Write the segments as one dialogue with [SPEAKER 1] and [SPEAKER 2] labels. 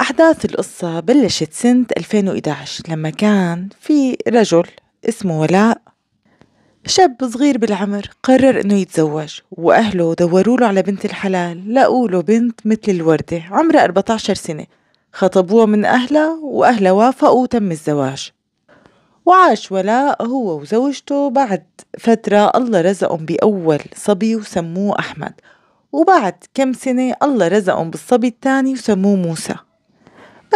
[SPEAKER 1] أحداث القصة بلشت سنة 2011 لما كان في رجل اسمه ولاء شاب صغير بالعمر قرر انه يتزوج واهله دوروا له على بنت الحلال لقوا له بنت مثل الوردة عمرها 14 سنة خطبوها من اهلها واهلها وافقوا وتم الزواج وعاش ولاء هو وزوجته بعد فترة الله رزقهم بأول صبي وسموه أحمد وبعد كم سنة الله رزقهم بالصبي الثاني وسموه موسى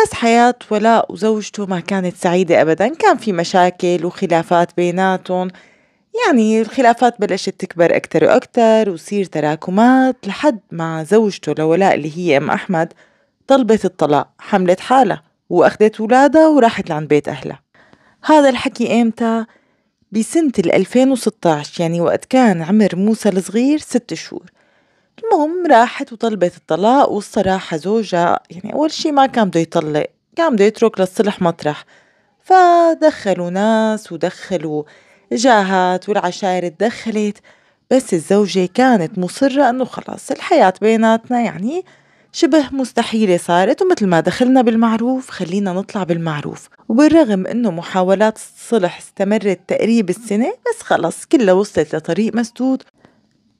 [SPEAKER 1] بس حياة ولاء وزوجته ما كانت سعيدة أبدا كان في مشاكل وخلافات بيناتهم يعني الخلافات بلشت تكبر أكتر وأكتر وصير تراكمات لحد ما زوجته لولاء اللي هي أم أحمد طلبت الطلاق حملت حالها وأخذت ولادها وراحت لعند بيت أهلها هذا الحكي إمتى؟ بسنة ال 2016 يعني وقت كان عمر موسى الصغير ست شهور المهم راحت وطلبت الطلاق والصراحة زوجها يعني أول شي ما كان بده يطلق كان بده يترك للصلح مطرح فدخلوا ناس ودخلوا جاهات والعشائر تدخلت بس الزوجة كانت مصرة أنه خلاص الحياة بيناتنا يعني شبه مستحيلة صارت ومثل ما دخلنا بالمعروف خلينا نطلع بالمعروف وبالرغم أنه محاولات الصلح استمرت تقريب السنة بس خلص كلها وصلت لطريق مسدود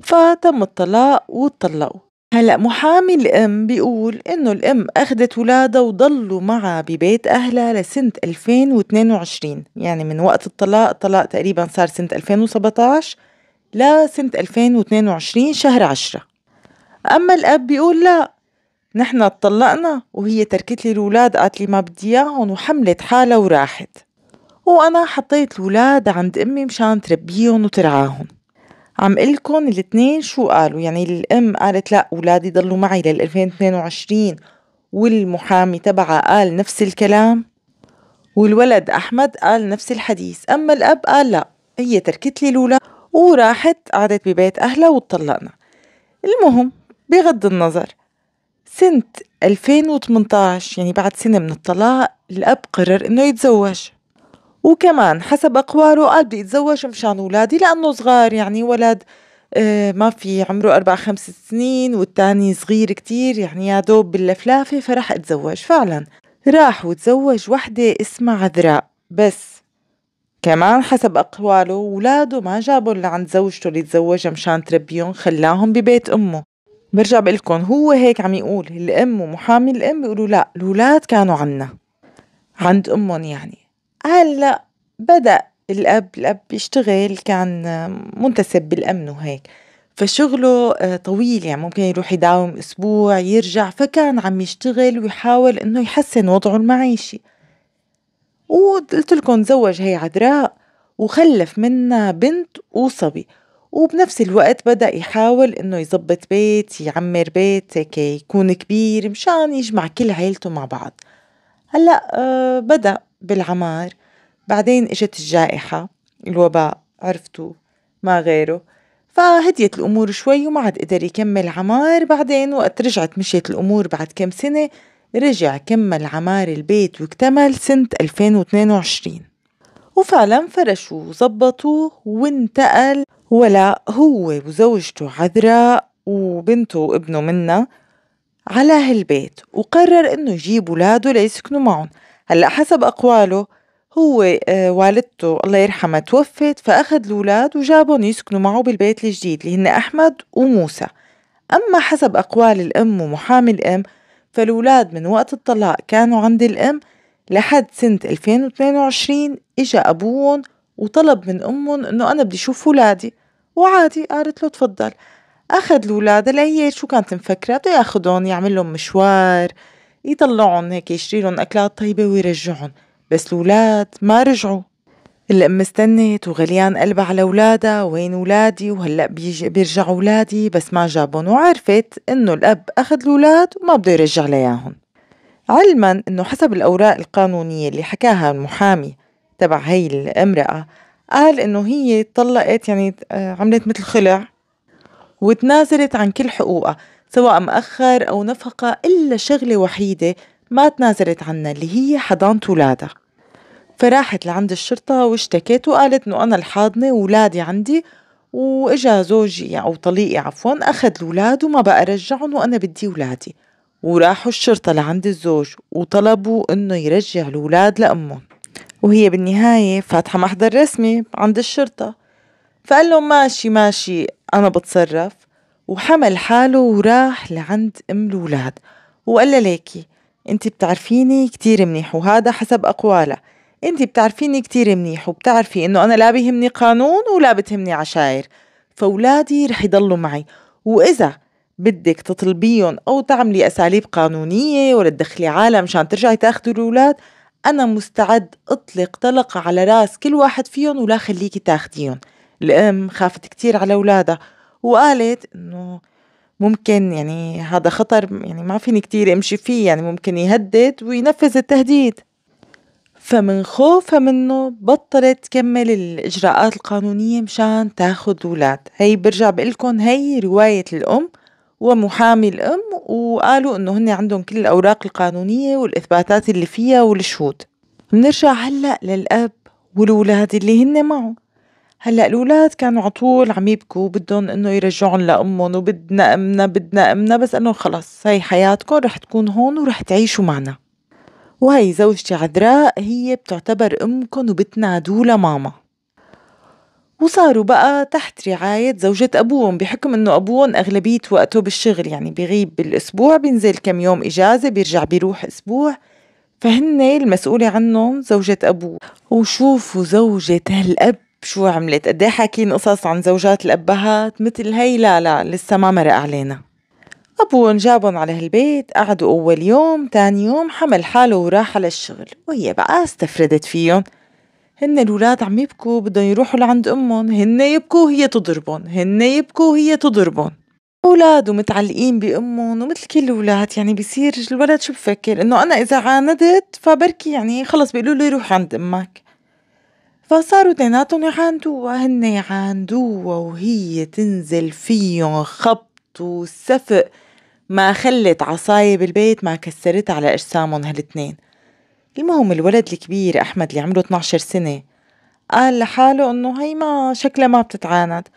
[SPEAKER 1] فتم الطلاق واتطلقوا هلا محامي الأم بيقول إنه الأم أخدت ولادها وضلوا معها ببيت أهلها لسنة 2022 يعني من وقت الطلاق الطلاق تقريبا صار سنة 2017 لسنة 2022 شهر 10 أما الأب بيقول لا نحن اتطلقنا وهي تركت لي الولاد قالت لي ما بدي اياهم وحملت حالها وراحت وأنا حطيت الولاد عند أمي مشان تربيهم وترعاهم عم قلكن الاتنين شو قالوا يعني الأم قالت لأ ولادي ضلوا معي لل 2022 والمحامي تبعها قال نفس الكلام والولد أحمد قال نفس الحديث أما الأب قال لأ هي تركت لي لولا وراحت قعدت ببيت أهلها واتطلقنا المهم بغض النظر سنة 2018 يعني بعد سنة من الطلاق الأب قرر إنه يتزوج وكمان حسب أقواله قال بدي أتزوج مشان أولادي لأنه صغار يعني ولد آه، ما في عمره أربع خمس سنين والتاني صغير كتير يعني يا دوب باللفلافة فرح اتزوج فعلا راح وتزوج وحدة اسمها عذراء بس كمان حسب أقواله ولاده ما جابوا اللي عند زوجته اللي تزوجها مشان تربيهم خلاهم ببيت أمه برجع بقلكم هو هيك عم يقول الأم ومحامي الأم بيقولوا لا الولاد كانوا عنا عند أمهم يعني هلأ بدأ الأب الأب بيشتغل كان منتسب بالأمن وهيك فشغله آه، طويل يعني ممكن يروح يداوم أسبوع يرجع فكان عم يشتغل ويحاول إنه يحسن وضعه المعيشي وقلت لكم تزوج هي عذراء وخلف منها بنت وصبي وبنفس الوقت بدأ يحاول إنه يظبط بيت يعمر بيت هيك يكون كبير مشان يجمع كل عيلته مع بعض هلأ آه، بدأ بالعمار بعدين إجت الجائحة الوباء عرفتوا ما غيره فهديت الأمور شوي وما عاد قدر يكمل عمار بعدين وقت رجعت مشيت الأمور بعد كم سنة رجع كمل عمار البيت واكتمل سنة 2022 وفعلا فرشوا وظبطوا وانتقل ولا هو وزوجته عذراء وبنته وابنه منا على هالبيت وقرر انه يجيب ولاده ليسكنوا معهم هلا حسب أقواله هو آه، والدته الله يرحمها توفت فأخذ الأولاد وجابهم يسكنوا معه بالبيت الجديد اللي هن أحمد وموسى أما حسب أقوال الأم ومحامي الأم فالولاد من وقت الطلاق كانوا عند الأم لحد سنة 2022 إجا أبوهم وطلب من أمهم إنه أنا بدي أشوف ولادي وعادي قالت له تفضل أخذ الولاد اللي هي شو كانت مفكرة بده ياخذهم يعمل لهم مشوار يطلعهم هيك يشتري لهم أكلات طيبة ويرجعهم بس الولاد ما رجعوا الأم استنت وغليان قلبها على ولادها وين ولادي وهلأ بيجي بيرجع ولادي بس ما جابهم وعرفت إنه الأب أخذ الولاد وما بده يرجع لياهم علما إنه حسب الأوراق القانونية اللي حكاها المحامي تبع هي الامرأة قال إنه هي طلقت يعني آه، عملت مثل خلع وتنازلت عن كل حقوقها سواء مأخر أو نفقة إلا شغلة وحيدة ما تنازلت عنها اللي هي حضانة ولادها فراحت لعند الشرطة واشتكت وقالت إنه أنا الحاضنة وولادي عندي وإجا زوجي أو طليقي عفوا أخذ الولاد وما بقى رجعهم وأنا بدي ولادي وراحوا الشرطة لعند الزوج وطلبوا إنه يرجع الولاد لأمهم وهي بالنهاية فاتحة محضر رسمي عند الشرطة فقال لهم ماشي ماشي أنا بتصرف وحمل حاله وراح لعند أم الولاد وقال لها ليكي انت بتعرفيني كتير منيح وهذا حسب أقوالها انت بتعرفيني كتير منيح وبتعرفي انه انا لا بيهمني قانون ولا بتهمني عشاير فولادي رح يضلوا معي واذا بدك تطلبيهم او تعملي اساليب قانونيه ولا تدخلي عالم مشان ترجعي تاخذي الاولاد انا مستعد اطلق طلقه على راس كل واحد فيهم ولا خليكي تاخديهم الام خافت كتير على اولادها وقالت إنه ممكن يعني هذا خطر يعني ما فيني كتير امشي فيه يعني ممكن يهدد وينفذ التهديد فمن خوفها منه بطلت تكمل الإجراءات القانونية مشان تاخد ولاد هي برجع بقلكن هي رواية الأم ومحامي الأم وقالوا إنه هن عندهم كل الأوراق القانونية والإثباتات اللي فيها والشهود بنرجع هلأ للأب والولاد اللي هن معه هلا الاولاد كانوا على طول عم يبكوا بدهم انه يرجعون لامهم وبدنا امنا بدنا امنا بس انه خلص هي حياتكم رح تكون هون ورح تعيشوا معنا وهي زوجتي عذراء هي بتعتبر امكم وبتنادوا ماما وصاروا بقى تحت رعاية زوجة أبوهم بحكم أنه أبوهم أغلبية وقته بالشغل يعني بيغيب بالأسبوع بينزل كم يوم إجازة بيرجع بيروح أسبوع فهن المسؤولة عنهم زوجة أبوه وشوفوا زوجة هالأب شو عملت قد ايه حاكين قصص عن زوجات الأبهات مثل هي لا لا لسه ما مرق علينا أبوهم جابهم على هالبيت قعدوا أول يوم تاني يوم حمل حاله وراح على الشغل وهي بقى استفردت فيهم هن الولاد عم يبكوا بدهم يروحوا لعند أمهم هن يبكوا هي تضربهم هن يبكوا هي تضربهم أولاد ومتعلقين بأمهم ومثل كل الأولاد يعني بصير الولد شو بفكر إنه أنا إذا عاندت فبركي يعني خلص بيقولوا لي روح عند أمك فصاروا تناتهم يعاندوها هن يعاندوها وهي تنزل فيهم خبط وسفق ما خلت عصاية بالبيت ما كسرتها على أجسامهم هالتنين المهم الولد الكبير أحمد اللي عمره 12 سنة قال لحاله إنه هي ما شكلها ما بتتعاند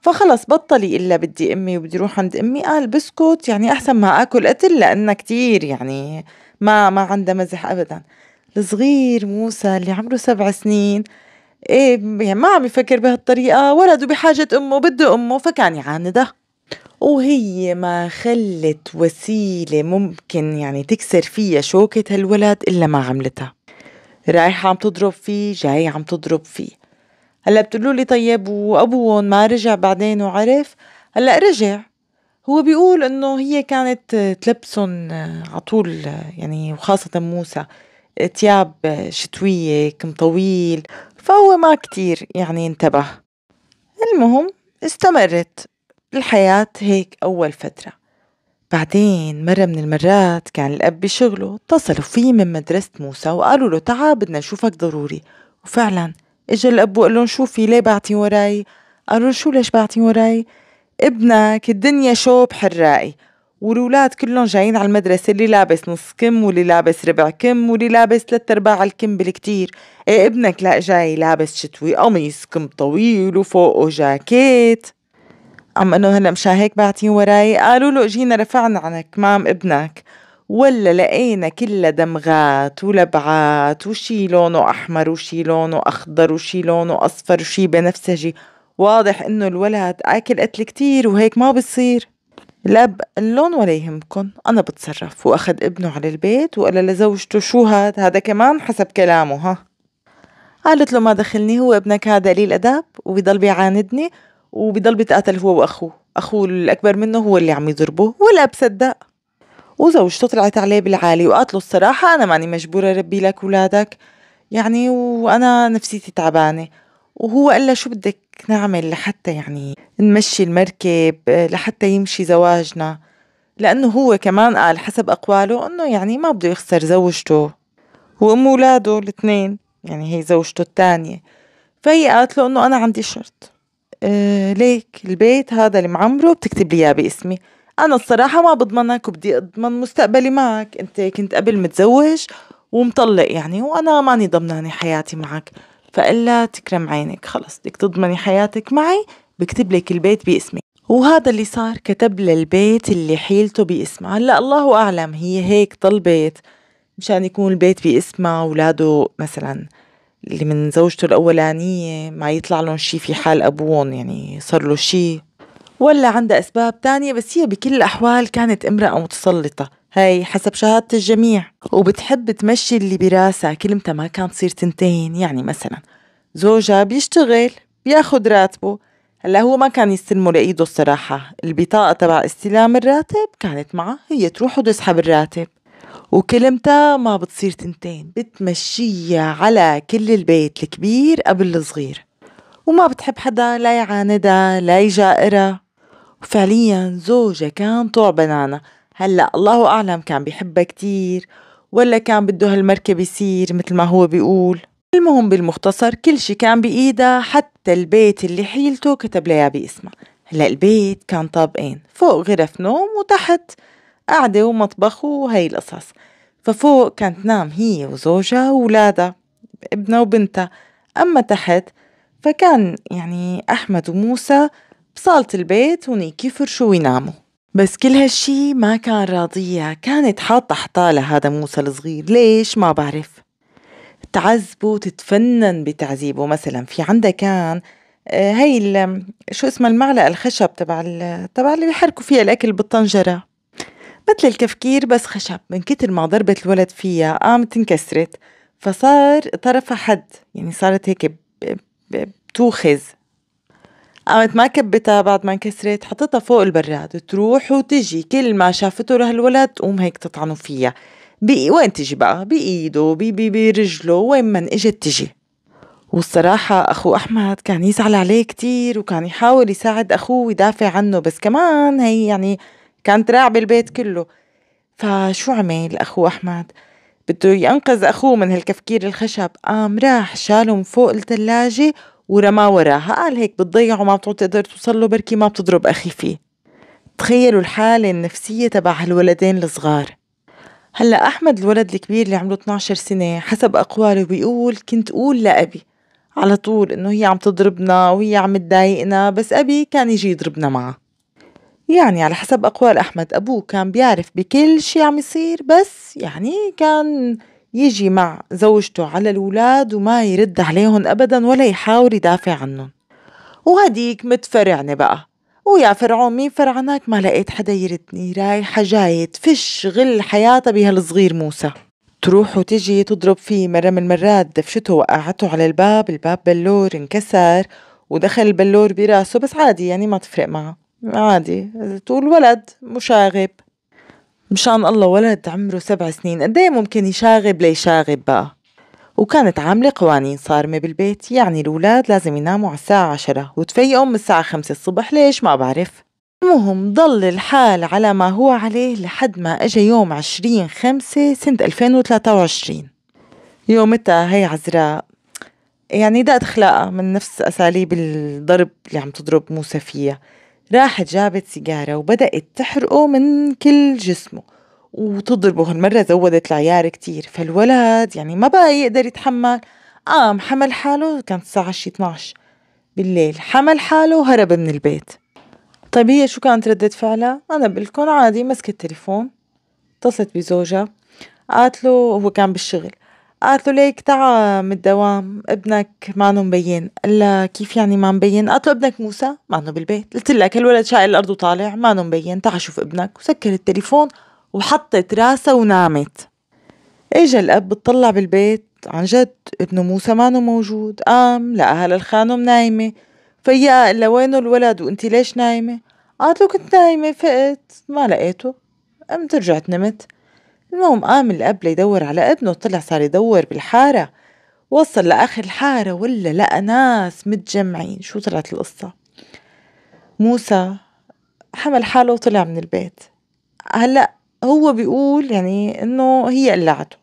[SPEAKER 1] فخلص بطل إلا بدي أمي وبدي روح عند أمي قال بسكت يعني أحسن ما أكل قتل لأنها كتير يعني ما ما عندها مزح أبدا الصغير موسى اللي عمره سبع سنين ايه يعني ما عم يفكر بهالطريقة ولد بحاجة أمه بده أمه فكان يعاندها وهي ما خلت وسيلة ممكن يعني تكسر فيها شوكة هالولد إلا ما عملتها رايحة عم تضرب فيه جاي عم تضرب فيه هلا بتقولوا لي طيب وأبوهم ما رجع بعدين وعرف هلا رجع هو بيقول انه هي كانت تلبسهم على طول يعني وخاصة موسى تياب شتوية كم طويل فهو ما كتير يعني انتبه المهم استمرت الحياة هيك أول فترة بعدين مرة من المرات كان الأب بشغله اتصلوا فيه من مدرسة موسى وقالوا له تعال بدنا نشوفك ضروري وفعلا اجى الأب وقال لهم شو في ليه بعتي وراي قالوا شو ليش بعتي وراي ابنك الدنيا شوب حرائي والولاد كلهم جايين على المدرسة اللي لابس نص كم واللي لابس ربع كم واللي لابس ثلاث ارباع الكم بالكتير ايه ابنك لا جاي لابس شتوي قميص كم طويل وفوقه جاكيت عم انه هلا مشان هيك باعتين وراي قالوا له اجينا رفعنا عن كمام ابنك ولا لقينا كلها دمغات ولبعات وشي لونه احمر وشي لونه اخضر وشي لونه اصفر وشي بنفسجي واضح انه الولد اكل قتل كتير وهيك ما بصير لا اللون ولا يهمكم أنا بتصرف وأخد ابنه على البيت وقال لزوجته شو هاد هذا كمان حسب كلامه ها قالت له ما دخلني هو ابنك هذا قليل أدب وبيضل بيعاندني وبيضل بيتقاتل هو وأخوه أخوه الأكبر منه هو اللي عم يضربه والأب صدق وزوجته طلعت عليه بالعالي وقالت له الصراحة أنا ماني مجبورة ربي لك ولادك يعني وأنا نفسيتي تعبانة وهو قال لها شو بدك نعمل لحتى يعني نمشي المركب آه، لحتى يمشي زواجنا لأنه هو كمان قال حسب أقواله أنه يعني ما بده يخسر زوجته وأم ولاده الاثنين يعني هي زوجته الثانية فهي قالت له أنه أنا عندي شرط أه ليك البيت هذا اللي معمره بتكتب لي اياه باسمي انا الصراحه ما بضمنك وبدي اضمن مستقبلي معك انت كنت قبل متزوج ومطلق يعني وانا ماني ضمنانه حياتي معك فإلا تكرم عينك خلص بدك تضمني حياتك معي بكتب لك البيت باسمي وهذا اللي صار كتب للبيت اللي حيلته باسمها هلا الله أعلم هي هيك طلبت مشان يكون البيت باسمها أولاده مثلا اللي من زوجته الأولانية ما يطلع لهم شيء في حال أبوهم يعني صار له شيء ولا عندها أسباب تانية بس هي بكل الأحوال كانت امرأة متسلطة هاي حسب شهادة الجميع وبتحب تمشي اللي براسها كلمتها ما كانت تصير تنتين يعني مثلا زوجها بيشتغل بياخد راتبه هلا هو ما كان يستلمه لإيده الصراحة البطاقة تبع استلام الراتب كانت معه هي تروح وتسحب الراتب وكلمتها ما بتصير تنتين بتمشيها على كل البيت الكبير قبل الصغير وما بتحب حدا لا يعاندها لا يجائرها وفعليا زوجها كان طوع بنانة هلا الله أعلم كان بيحبها كتير ولا كان بده هالمركب يصير مثل ما هو بيقول المهم بالمختصر كل شي كان بإيدها حتى البيت اللي حيلته كتب لها باسمها هلا البيت كان طابقين فوق غرف نوم وتحت قعدة ومطبخ وهي القصص ففوق كانت تنام هي وزوجها وولادها ابنها وبنتها أما تحت فكان يعني أحمد وموسى بصالة البيت ونيكي فرشوا ويناموا بس كل هالشي ما كان راضية كانت حاطة حطالة هذا موسى الصغير ليش ما بعرف تعذبه وتتفنن بتعذيبه مثلا في عندها كان هي آه، شو اسمها المعلقة الخشب تبع تبع اللي بيحركوا فيها الأكل بالطنجرة مثل الكفكير بس خشب من كتر ما ضربت الولد فيها قامت انكسرت فصار طرفها حد يعني صارت هيك بتوخز قامت ما كبتها بعد ما انكسرت حطتها فوق البراد تروح وتجي كل ما شافته لهالولد تقوم هيك تطعنه فيها بي وين تجي بقى بإيده بي بي برجله وين من إجت تجي والصراحة أخو أحمد كان يزعل عليه كتير وكان يحاول يساعد أخوه ويدافع عنه بس كمان هي يعني كانت راعبة البيت كله فشو عمل أخو أحمد؟ بده ينقذ أخوه من هالكفكير الخشب قام راح شاله من فوق الثلاجة ورماه وراها قال هيك بتضيعه ما بتقدر توصل له بركي ما بتضرب أخي فيه تخيلوا الحالة النفسية تبع هالولدين الصغار هلا أحمد الولد الكبير اللي عمره 12 سنة حسب أقواله بيقول كنت أقول لأبي على طول إنه هي عم تضربنا وهي عم تضايقنا بس أبي كان يجي يضربنا معه يعني على حسب أقوال أحمد أبوه كان بيعرف بكل شي عم يصير بس يعني كان يجي مع زوجته على الولاد وما يرد عليهم أبدا ولا يحاول يدافع عنهم وهديك متفرعني بقى ويا فرعون مين فرعناك ما لقيت حدا يردني رايحة جاية تفش غل حياتها بهالصغير موسى تروح وتجي تضرب فيه مرة من المرات دفشته وقعته على الباب الباب بلور انكسر ودخل البلور براسه بس عادي يعني ما تفرق معه عادي تقول ولد مشاغب مشان الله ولد عمره سبع سنين قد ايه ممكن يشاغب ليشاغب بقى وكانت عاملة قوانين صارمة بالبيت يعني الولاد لازم يناموا على الساعة عشرة وتفيقوا من الساعة خمسة الصبح ليش ما بعرف المهم ضل الحال على ما هو عليه لحد ما اجى يوم عشرين خمسة سنة 2023 يومتها هي عزراء يعني ده خلاقة من نفس أساليب الضرب اللي عم تضرب موسى فيها راحت جابت سيجارة وبدأت تحرقه من كل جسمه وتضربه هالمرة زودت العيار كتير فالولد يعني ما بقى يقدر يتحمل قام آه، حمل حاله كان الساعة شي 12 بالليل حمل حاله وهرب من البيت طيب هي شو كانت ردة فعلها؟ أنا بقلكن عادي مسكت التليفون اتصلت بزوجها قالت له هو كان بالشغل قالت له ليك تعا من الدوام ابنك مانو مبين قال لها كيف يعني ما مبين قالت له ابنك موسى مانو بالبيت قلت لك الولد شايل الارض وطالع مانو مبين تعا شوف ابنك وسكر التليفون وحطت راسها ونامت اجى الاب بتطلع بالبيت عن جد ابنه موسى مانو موجود قام لقاها للخانم نايمه فيا الا وينه الولد وانت ليش نايمه قالت له كنت نايمه فقت ما لقيته قمت رجعت نمت المهم قام الأب ليدور على ابنه طلع صار يدور بالحارة وصل لآخر الحارة ولا لقى ناس متجمعين شو طلعت القصة موسى حمل حاله وطلع من البيت هلأ هو بيقول يعني إنه هي قلعته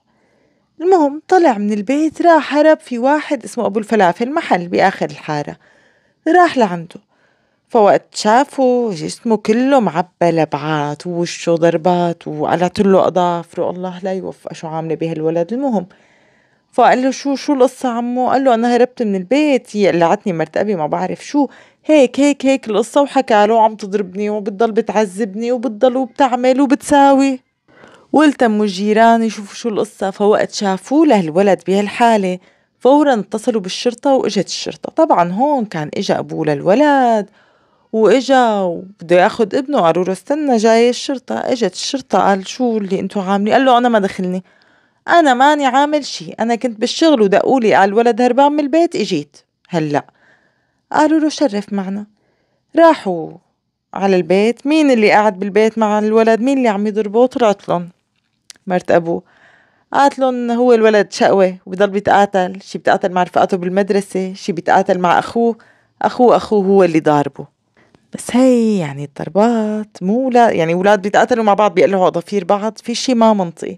[SPEAKER 1] المهم طلع من البيت راح هرب في واحد اسمه أبو الفلافل محل بآخر الحارة راح لعنده فوقت شافه جسمه كله معبى لبعات ووشه ضربات وقلعت له أظافره الله لا يوفق شو عاملة بهالولد المهم فقال له شو شو القصة عمو قال له أنا هربت من البيت هي قلعتني أبي ما بعرف شو هيك هيك هيك القصة وحكى له عم تضربني وبتضل بتعذبني وبتضل وبتعمل وبتساوي والتموا الجيران يشوفوا شو القصة فوقت شافوه لهالولد بهالحالة فورا اتصلوا بالشرطة وإجت الشرطة طبعا هون كان إجا أبوه للولد واجا وبده ياخد ابنه قالوا له استنى جاي الشرطة اجت الشرطة قال شو اللي انتو عاملين قال له انا ما دخلني انا ماني عامل شيء انا كنت بالشغل ودقوا لي قال الولد هربان من البيت اجيت هلا قالوا له شرف معنا راحوا على البيت مين اللي قاعد بالبيت مع الولد مين اللي عم يضربه طلعت لهم مرت ابوه قالت لهم هو الولد شقوة وبضل بيتقاتل شي بيتقاتل مع رفقاته بالمدرسة شي بيتقاتل مع أخوه أخوه أخوه هو اللي ضاربه بس هي يعني الضربات مو لا يعني ولاد بيتقاتلوا مع بعض بيقلعوا اظافير بعض في شيء ما منطقي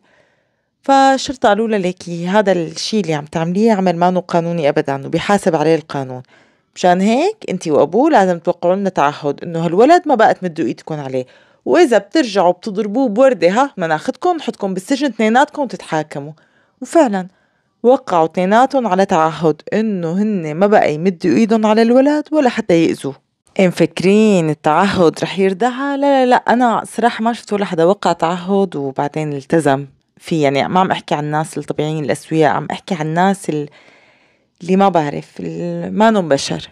[SPEAKER 1] فالشرطة قالوا لها ليكي هذا الشيء اللي عم تعمليه عمل مانو قانوني ابدا وبيحاسب عليه القانون مشان هيك انت وابوه لازم توقعوا لنا تعهد انه هالولد ما بقى تمدوا ايدكم عليه واذا بترجعوا بتضربوه بوردة ها مناخدكم نحطكم بالسجن اثنيناتكم وتتحاكموا وفعلا وقعوا اثنيناتهم على تعهد انه هن ما بقى يمدوا ايدهم على الولد ولا حتى يأذوه مفكرين التعهد رح يردعها لا لا لا أنا صراحة ما شفت ولا حدا وقع تعهد وبعدين التزم فيه يعني ما عم أحكي عن الناس الطبيعيين الأسوياء عم أحكي عن الناس اللي ما بعرف مانن بشر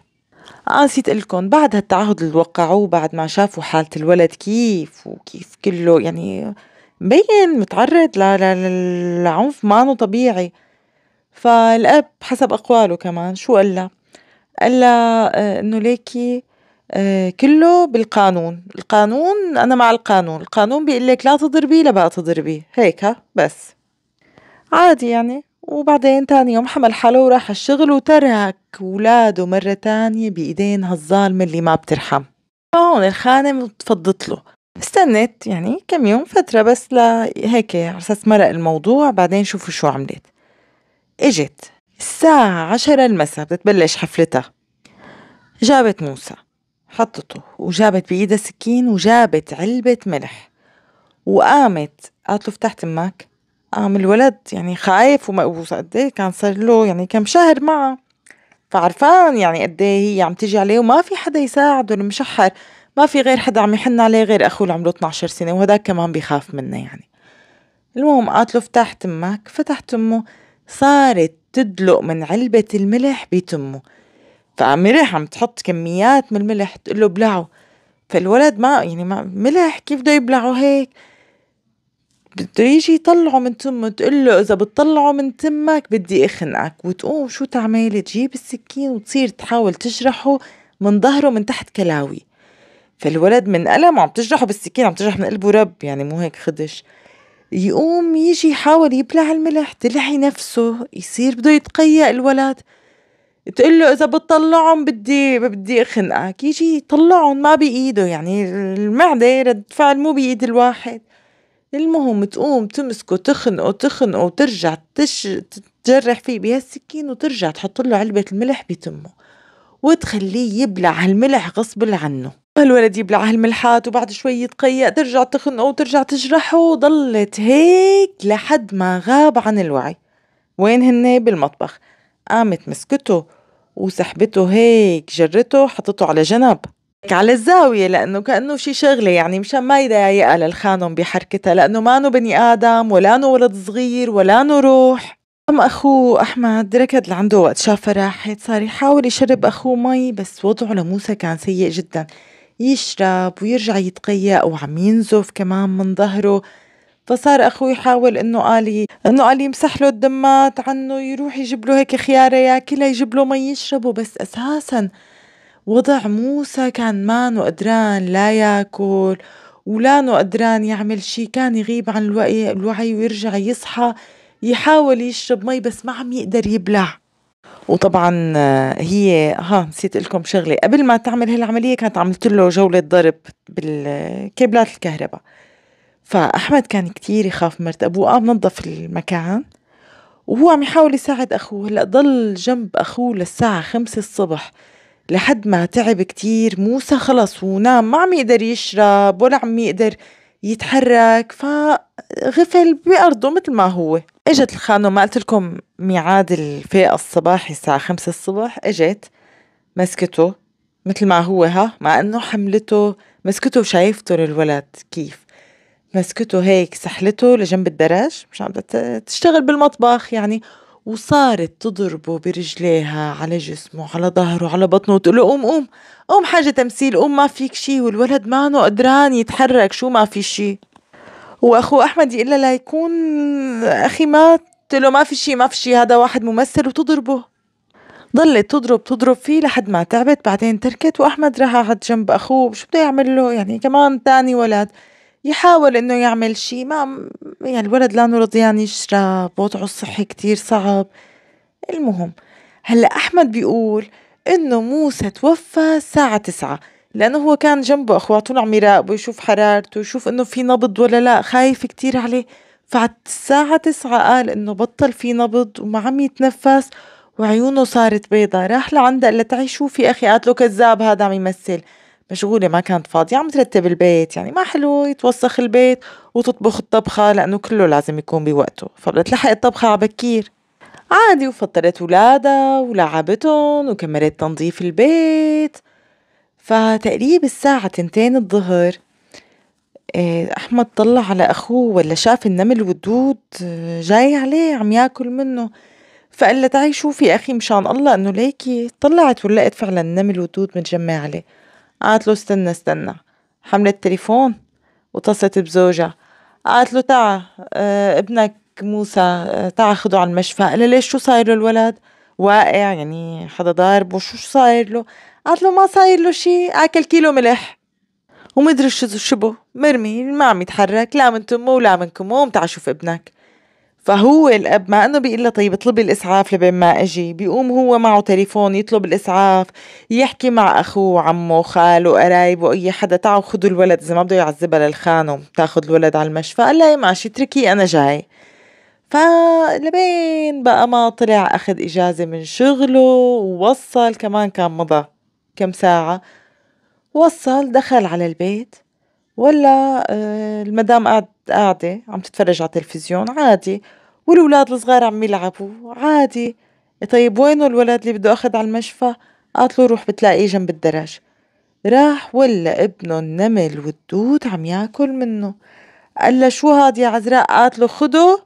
[SPEAKER 1] آه نسيت لكم بعد هالتعهد اللي وقعوه بعد ما شافوا حالة الولد كيف وكيف كله يعني مبين متعرض للعنف مانو طبيعي فالأب حسب أقواله كمان شو قال قال آه، انه ليكي آه، كله بالقانون القانون أنا مع القانون القانون بيقول لك لا تضربي لا بقى تضربي هيك ها بس عادي يعني وبعدين تاني يوم حمل حاله وراح الشغل وترك ولاده مرة تانية بإيدين هالظالمة اللي ما بترحم آه، هون الخانة تفضت له استنت يعني كم يوم فترة بس هيك على أساس مرق الموضوع بعدين شوفوا شو عملت إجت الساعة عشرة المساء بتبلش حفلتها جابت موسى حطته وجابت بإيدها سكين وجابت علبة ملح وقامت قالت له فتحت امك قام الولد يعني خايف وما قد إيه كان صار له يعني كم شهر معه فعرفان يعني قد إيه هي عم تيجي عليه وما في حدا يساعده المشحر ما في غير حدا عم يحن عليه غير اخوه اللي عمره 12 سنه وهداك كمان بيخاف منه يعني المهم قالت له افتح تمك فتحت امه صارت تدلق من علبة الملح بتمه فملح عم تحط كميات من الملح تقول له بلعه فالولد ما يعني ما ملح كيف بده يبلعه هيك بده يجي يطلعه من تمه تقول له اذا بتطلعه من تمك بدي اخنقك وتقوم شو تعملي تجيب السكين وتصير تحاول تجرحه من ظهره من تحت كلاوي فالولد من ألم عم تجرحه بالسكين عم تجرح من قلبه رب يعني مو هيك خدش يقوم يجي يحاول يبلع الملح تلحي نفسه يصير بده يتقيأ الولد تقول له اذا بتطلعهم بدي بدي اخنقك آه، يجي يطلعهم ما بايده يعني المعده رد فعل مو بايد الواحد المهم تقوم تمسكه تخنقه تخنقه وترجع تش... تجرح فيه بهالسكين وترجع تحط له علبة الملح بتمه وتخليه يبلع هالملح غصب عنه هالولد يبلع هالملحات وبعد شوي يتقيأ ترجع تخنقه وترجع تجرحه وضلت هيك لحد ما غاب عن الوعي وين هن بالمطبخ قامت مسكته وسحبته هيك جرته حطته على جنب على الزاوية لأنه كأنه شي شغلة يعني مشان ما يضايقها للخانم بحركتها لأنه ما نو بني آدم ولانه ولد صغير ولانه روح قام أخوه أحمد ركض لعنده وقت شافه راحت صار يحاول يشرب أخوه مي بس وضعه لموسى كان سيء جدا يشرب ويرجع يتقيأ وعم ينزف كمان من ظهره فصار اخوي يحاول انه قال انه قال يمسح له الدمات عنه يروح يجيب له هيك خياره ياكلها يجيب له مي يشربه بس اساسا وضع موسى كان ما قدران لا ياكل ولا انه قدران يعمل شي كان يغيب عن الوعي, الوعي ويرجع يصحى يحاول يشرب مي بس ما عم يقدر يبلع وطبعا آه، هي ها نسيت لكم شغله قبل ما تعمل هالعمليه كانت عملت له جوله ضرب بالكيبلات الكهرباء فأحمد كان كتير يخاف مرت أبوه قام نظف المكان وهو عم يحاول يساعد أخوه هلأ ضل جنب أخوه للساعة خمسة الصبح لحد ما تعب كتير موسى خلص ونام ما عم يقدر يشرب ولا عم يقدر يتحرك فغفل بأرضه مثل ما هو اجت الخانة ما قلت لكم ميعاد الفئة الصباحي الساعة خمسة الصبح اجت مسكته مثل ما هو ها مع انه حملته مسكته وشايفته للولد كيف مسكته هيك سحلته لجنب الدرج مش عم تشتغل بالمطبخ يعني وصارت تضربه برجليها على جسمه على ظهره على بطنه وتقول له قوم قوم قوم حاجة تمثيل قوم ما فيك شيء والولد مانه قدران يتحرك شو ما في شيء واخوه احمد يقول لا يكون اخي مات له ما في شيء ما في شيء هذا واحد ممثل وتضربه ضلت تضرب تضرب فيه لحد ما تعبت بعدين تركت واحمد راح على جنب اخوه شو بده يعمل له يعني كمان تاني ولد يحاول إنه يعمل شيء ما يعني الولد لانه رضيان يعني يشرب وضعه الصحي كتير صعب المهم هلأ أحمد بيقول إنه موسى توفى الساعة تسعة لأنه هو كان جنبه أخواته عم يراقبه يشوف حرارته يشوف إنه في نبض ولا لا خايف كتير عليه فعد الساعة تسعة قال إنه بطل في نبض وما عم يتنفس وعيونه صارت بيضة راح لعندها لتعي تعي شوفي أخي قالت له كذاب هذا عم يمثل مشغولة ما كانت فاضية عم ترتب البيت يعني ما حلو يتوسخ البيت وتطبخ الطبخة لأنه كله لازم يكون بوقته فبدها تلحق الطبخة على بكير عادي وفطرت ولادها ولعبتهم وكملت تنظيف البيت فتقريب الساعة تنتين الظهر إيه، أحمد طلع على أخوه ولا شاف النمل والدود آه، جاي عليه عم ياكل منه فقال لها تعي شوفي أخي مشان الله إنه ليكي طلعت ولقيت فعلا النمل والدود متجمع عليه قالت له استنى استنى حملت تليفون واتصلت بزوجها قالت له تعا آه، ابنك موسى آه، تعا خده على المشفى قال ليش شو صاير له الولد واقع يعني حدا ضاربه شو صاير له قالت له ما صاير له شي اكل كيلو ملح ومدري شو شبه مرمي ما عم يتحرك لا من تمه ولا من كمه تعا شوف ابنك فهو الاب ما انه بيقول لها طيب اطلبي الاسعاف لبين ما اجي بيقوم هو معه تليفون يطلب الاسعاف يحكي مع اخوه وعمه وخاله وقرايبه واي حدا تعوا خذوا الولد اذا ما بده يعذبها للخانم تاخذ الولد على المشفى قال لها ماشي اتركيه انا جاي فلبين بقى ما طلع اخذ اجازه من شغله ووصل كمان كان مضى كم ساعه وصل دخل على البيت ولا آه، المدام قاعدة عم تتفرّج على التلفزيون عادي، والولاد الصغار عم يلعبوا عادي، طيب وينه الولد اللي بده أخذ على قالت له روح بتلاقيه جنب الدّرج، راح ولا ابنه النّمل والدّود عم ياكل منّه، قال له شو هاد يا عزراء؟ قالت له خده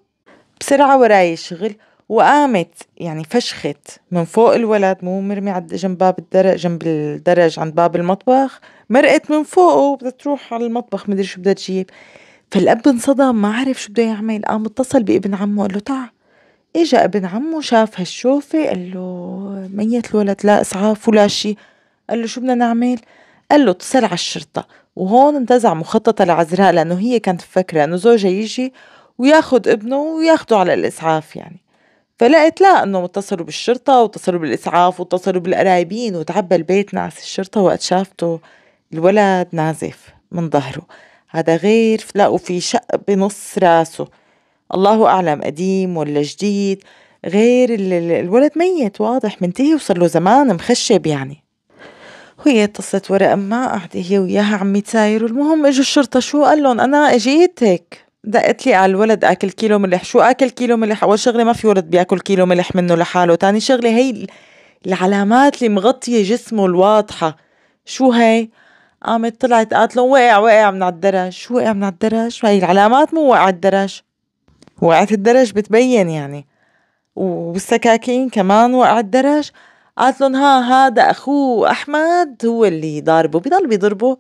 [SPEAKER 1] بسرعة وراي الشّغل. وقامت يعني فشخت من فوق الولد مو مرمي عند جنب باب الدرج جنب الدرج عند باب المطبخ مرقت من فوقه بدها تروح على المطبخ مدري شو بدها تجيب فالاب انصدم ما عرف شو بده يعمل قام اتصل بابن عمه قال له تعال اجا ابن عمه شاف هالشوفة قال له ميت الولد لا اسعاف ولا شيء قال له شو بدنا نعمل قال له اتصل على الشرطة وهون انتزع مخططة لعزراء لأنه هي كانت مفكرة أنه زوجها يجي وياخد ابنه وياخده على الإسعاف يعني فلقيت لا انه اتصلوا بالشرطه واتصلوا بالاسعاف واتصلوا بالقرايبين وتعبى البيت نعس الشرطه وقت شافته الولد نازف من ظهره هذا غير لقوا في شق بنص راسه الله اعلم قديم ولا جديد غير الولد ميت واضح منتهي وصار له زمان مخشب يعني وهي اتصلت ورا امها قعدت هي وياها عم يتسايروا المهم اجوا الشرطه شو قال لهم انا اجيت هيك دقت لي على الولد اكل كيلو ملح شو اكل كيلو ملح اول شغله ما في ولد بياكل كيلو ملح منه لحاله ثاني شغله هي العلامات اللي مغطيه جسمه الواضحه شو هي قامت طلعت قالت له وقع وقع من على الدرج شو وقع من على الدرج هي العلامات مو وقع الدرج وقعت الدرج بتبين يعني والسكاكين كمان وقع الدرج قالت لهم ها هذا اخوه احمد هو اللي ضاربه بضل بيضربه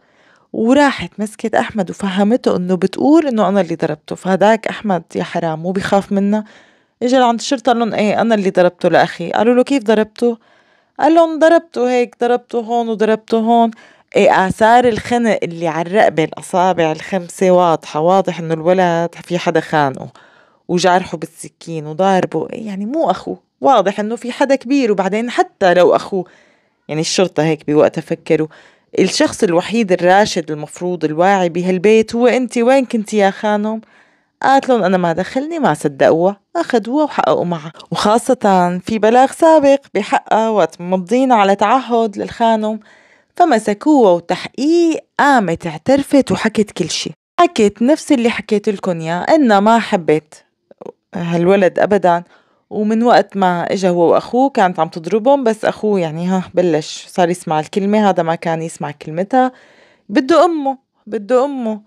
[SPEAKER 1] وراحت مسكت احمد وفهمته انه بتقول انه انا اللي ضربته فهداك احمد يا حرام مو بخاف منا اجى لعند الشرطه قال لهم ايه انا اللي ضربته لاخي قالوا له كيف ضربته قال لهم ضربته هيك ضربته هون وضربته هون ايه اثار الخنق اللي على الرقبه الاصابع الخمسه واضحه واضح انه الولد في حدا خانقه وجارحه بالسكين وضاربه إيه يعني مو اخوه واضح انه في حدا كبير وبعدين حتى لو اخوه يعني الشرطه هيك بوقتها فكروا الشخص الوحيد الراشد المفروض الواعي بهالبيت هو انت وين كنت يا خانم قالت لهم أنا ما دخلني ما صدقوها أخذوها وحققوا معها وخاصة في بلاغ سابق بحقها وقت ممضين على تعهد للخانم فمسكوها وتحقيق قامت اعترفت وحكت كل شيء حكت نفس اللي حكيت لكم يا إنها ما حبت هالولد أبدا ومن وقت ما اجا هو واخوه كانت عم تضربهم بس اخوه يعني ها بلش صار يسمع الكلمة هذا ما كان يسمع كلمتها بده امه بده امه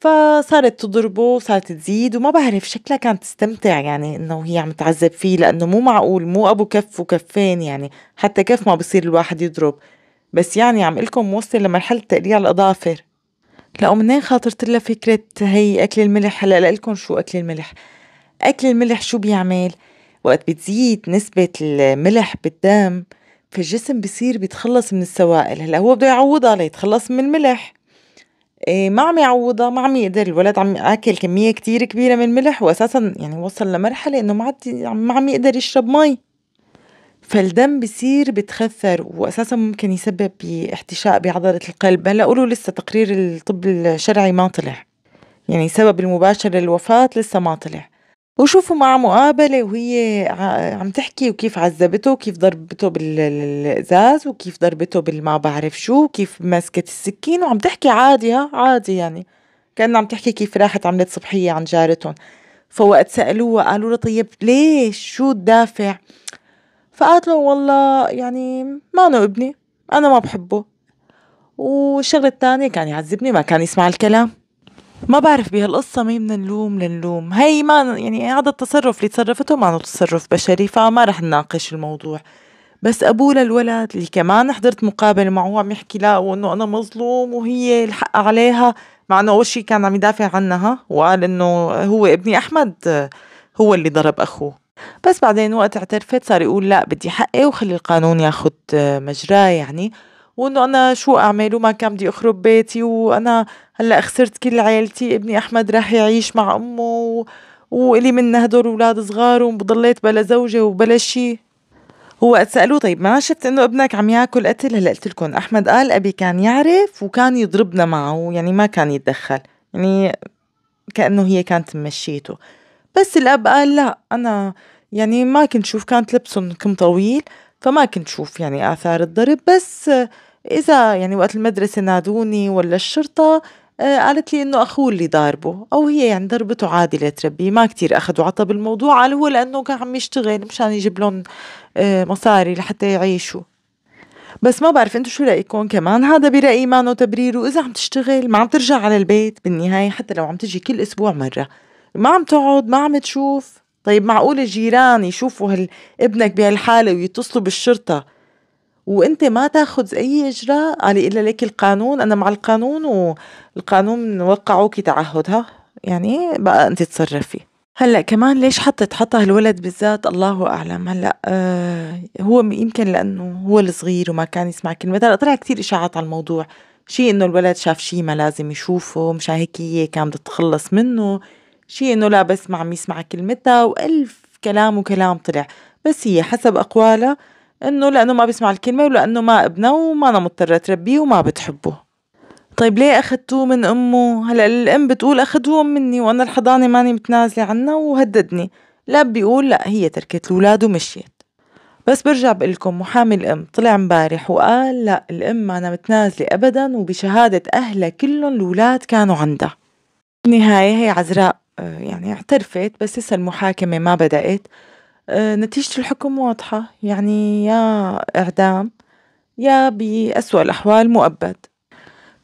[SPEAKER 1] فصارت تضربه وصارت تزيد وما بعرف شكلها كانت تستمتع يعني انه هي عم تعذب فيه لانه مو معقول مو ابو كف وكفين يعني حتى كف ما بصير الواحد يضرب بس يعني عم لكم موصل لمرحلة تقليع الأظافر لأ منين خاطرت لها فكرة هي أكل الملح هلا لكم شو أكل الملح أكل الملح شو بيعمل؟ وقت بتزيد نسبة الملح بالدم فالجسم بصير بيتخلص من السوائل هلا هو بده يعوضها ليتخلص من الملح إيه ما عم يعوضها ما عم يقدر الولد عم اكل كميه كتير كبيره من الملح واساسا يعني وصل لمرحله انه ما عاد ما عم يقدر يشرب مي فالدم بصير بتخثر واساسا ممكن يسبب باحتشاء بعضله القلب هلا قولوا لسه تقرير الطب الشرعي ما طلع يعني سبب المباشر للوفاه لسه ما طلع وشوفوا مع مقابلة وهي عم تحكي وكيف عذبته وكيف ضربته بالقزاز وكيف ضربته بالما بعرف شو وكيف مسكت السكين وعم تحكي عادي ها عادي يعني كأنها عم تحكي كيف راحت عملت صبحية عن جارتهم فوقت سألوها قالوا لها طيب ليش شو الدافع فقالت له والله يعني ما أنا ابني أنا ما بحبه والشغلة الثانية كان يعذبني ما كان يسمع الكلام ما بعرف بهالقصة مين بدنا نلوم للوم هي ما يعني هذا التصرف اللي تصرفته ما تصرف بشري فما رح نناقش الموضوع بس ابوه للولد اللي كمان حضرت مقابلة معه عم يحكي لا وانه انا مظلوم وهي الحق عليها مع انه اول شيء كان عم يدافع عنها وقال انه هو ابني احمد هو اللي ضرب اخوه بس بعدين وقت اعترفت صار يقول لا بدي حقي وخلي القانون ياخد مجراه يعني وانه انا شو اعمل وما كان بدي اخرب بيتي وانا هلا خسرت كل عيلتي ابني احمد راح يعيش مع امه وإلي من هدول اولاد صغار وضليت بلا زوجه وبلا شيء هو سألوه طيب ما شفت انه ابنك عم ياكل قتل هلا قلت لكم احمد قال ابي كان يعرف وكان يضربنا معه يعني ما كان يتدخل يعني كانه هي كانت ممشيته بس الاب قال لا انا يعني ما كنت شوف كانت لبسهم كم طويل فما كنت شوف يعني اثار الضرب بس إذا يعني وقت المدرسة نادوني ولا الشرطة آه، قالت لي انه اخوه اللي ضاربه او هي يعني ضربته عادله تربيه ما كتير أخذوا عطى بالموضوع قال هو لانه كان عم يشتغل مشان يجيب لهم آه، مصاري لحتى يعيشوا بس ما بعرف انتو شو رايكم كمان هذا برايي مانو تبرير واذا عم تشتغل ما عم ترجع على البيت بالنهايه حتى لو عم تجي كل اسبوع مره ما عم تقعد ما عم تشوف طيب معقول الجيران يشوفوا ابنك بهالحاله ويتصلوا بالشرطه وانت ما تاخذ اي اجراء قال الا لك القانون انا مع القانون والقانون وقعوك تعهد ها يعني بقى انت تصرفي هلا كمان ليش حطت حطها هالولد بالذات الله اعلم هلا آه هو يمكن لانه هو الصغير وما كان يسمع كلمه طلع كثير اشاعات على الموضوع شيء انه الولد شاف شيء ما لازم يشوفه مشان هيك هي كان تتخلص منه شيء انه لا بس ما عم يسمع كلمتها والف كلام وكلام طلع بس هي حسب اقوالها انه لانه ما بيسمع الكلمه ولانه ما ابنه وما انا مضطره تربيه وما بتحبه طيب ليه اخذتوه من امه هلا الام بتقول اخذوه مني وانا الحضانه ماني متنازله عنها وهددني الاب بيقول لا هي تركت الاولاد ومشيت بس برجع بقول لكم محامي الام طلع امبارح وقال لا الام انا متنازله ابدا وبشهاده اهلها كلهم الاولاد كانوا عندها بالنهايه هي عزراء آه، يعني اعترفت بس لسه المحاكمه ما بدات آه، نتيجة الحكم واضحة يعني يا إعدام يا بأسوأ الأحوال مؤبد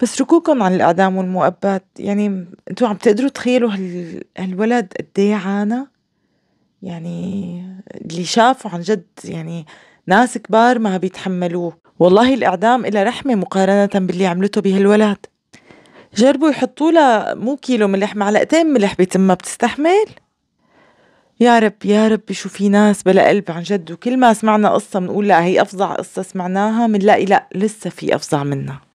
[SPEAKER 1] بس ركوكم عن الإعدام والمؤبد يعني انتوا عم تقدروا تخيلوا هال... هالولد قد ايه عانى يعني اللي شافه عن جد يعني ناس كبار ما بيتحملوه والله الإعدام إلى رحمة مقارنة باللي عملته بهالولد جربوا يحطوا لها مو كيلو ملح معلقتين ملح بتمها بتستحمل يا رب يا رب شو في ناس بلا قلب عن جد وكل ما سمعنا قصة بنقول لا هي أفظع قصة سمعناها بنلاقي لا لسه في أفظع منها